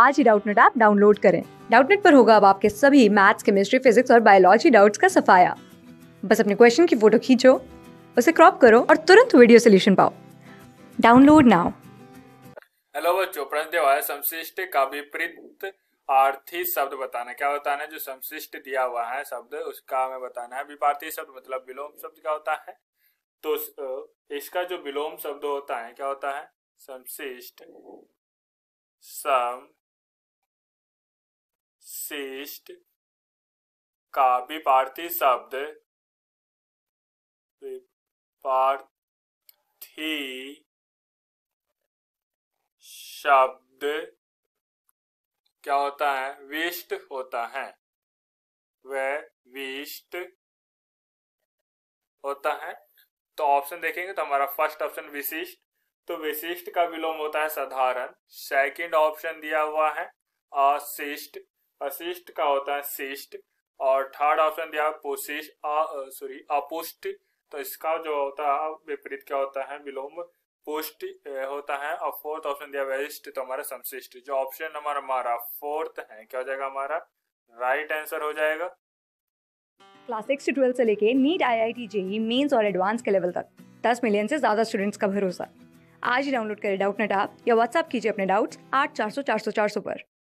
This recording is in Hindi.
आज ही डाउटनेट ऐप डाउनलोड करें डाउटनेट पर होगा अब आपके सभी मैथ्स केमिस्ट्री फिजिक्स और बायोलॉजी डाउट्स का सफाया बस अपने क्वेश्चन की फोटो खींचो उसे क्रॉप करो और तुरंत वीडियो सोल्यूशन पाओ डाउनलोड नाउ हेलो बच्चों प्रश्न दिया हुआ है समशिष्ट का विपरीत आर्थी शब्द बताना क्या बताना है जो समशिष्ट दिया हुआ है शब्द उसका हमें बताना है विपार्थी शब्द मतलब विलोम शब्द क्या होता है तो इसका जो विलोम शब्द होता है क्या होता है समशिष्ट सम श्रेष्ठ का विपार्थी शब्द विपार्थी शब्द क्या होता है विष्ट होता है वह विष्ट होता है तो ऑप्शन देखेंगे तो हमारा फर्स्ट ऑप्शन विशिष्ट तो विशिष्ट का विलोम होता है साधारण सेकंड ऑप्शन दिया हुआ है अशिष्ट अशिष्ट का होता है शिष्ट और थर्ड ऑप्शन दिया पोशिष्ट सॉरी अपुष्ट तो इसका जो होता है विपरीत क्या होता है विलोम पुष्ट होता है और फोर्थ ऑप्शन दिया वैशिष्ट तो हमारा समशिष्ट जो ऑप्शन नंबर हमारा फोर्थ है क्या हो जाएगा हमारा राइट आंसर हो जाएगा क्लास सिक्स से ट्वेल्थ से लेके NEET I I T JEE Mains और एडवांस के लेवल तक दस मिलियन से ज्यादा स्टूडेंट्स का भरोसा आज ही डाउनलोड करें डाउट नेट आप या व्हाट्सअप कीजिए अपने डाउट्स आठ चार सौ चार सौ चार सौ पर